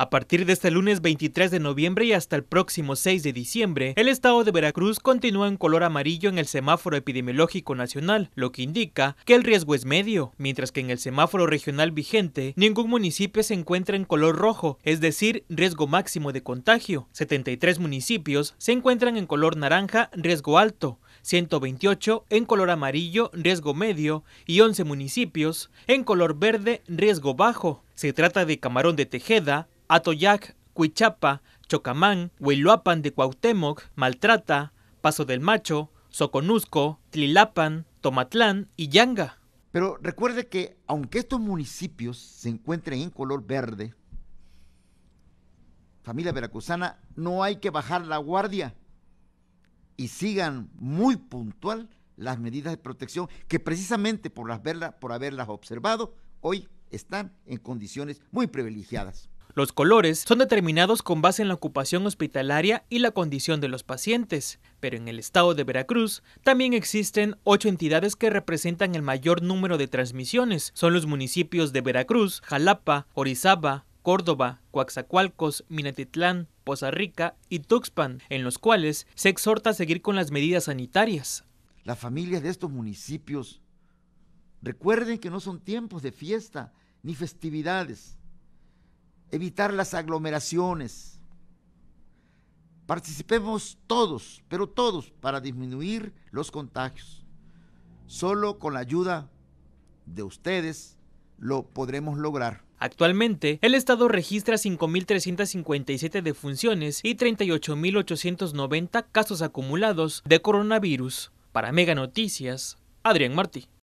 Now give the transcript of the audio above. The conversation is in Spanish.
A partir de este lunes 23 de noviembre y hasta el próximo 6 de diciembre, el estado de Veracruz continúa en color amarillo en el semáforo epidemiológico nacional, lo que indica que el riesgo es medio, mientras que en el semáforo regional vigente, ningún municipio se encuentra en color rojo, es decir, riesgo máximo de contagio. 73 municipios se encuentran en color naranja, riesgo alto, 128 en color amarillo, riesgo medio, y 11 municipios en color verde, riesgo bajo. Se trata de Camarón de Tejeda, Atoyac, Cuichapa, Chocamán, Huiluapan de Cuauhtémoc, Maltrata, Paso del Macho, Soconusco, Tlilapan, Tomatlán y Yanga. Pero recuerde que aunque estos municipios se encuentren en color verde, familia veracruzana, no hay que bajar la guardia y sigan muy puntual las medidas de protección que precisamente por, las verlas por haberlas observado hoy están en condiciones muy privilegiadas. Los colores son determinados con base en la ocupación hospitalaria y la condición de los pacientes, pero en el estado de Veracruz también existen ocho entidades que representan el mayor número de transmisiones. Son los municipios de Veracruz, Jalapa, Orizaba, Córdoba, Coaxacualcos, Minatitlán, Poza Rica y Tuxpan, en los cuales se exhorta a seguir con las medidas sanitarias. Las familias de estos municipios recuerden que no son tiempos de fiesta ni festividades evitar las aglomeraciones. Participemos todos, pero todos, para disminuir los contagios. Solo con la ayuda de ustedes lo podremos lograr. Actualmente, el Estado registra 5.357 defunciones y 38.890 casos acumulados de coronavirus. Para Mega Noticias, Adrián Martí.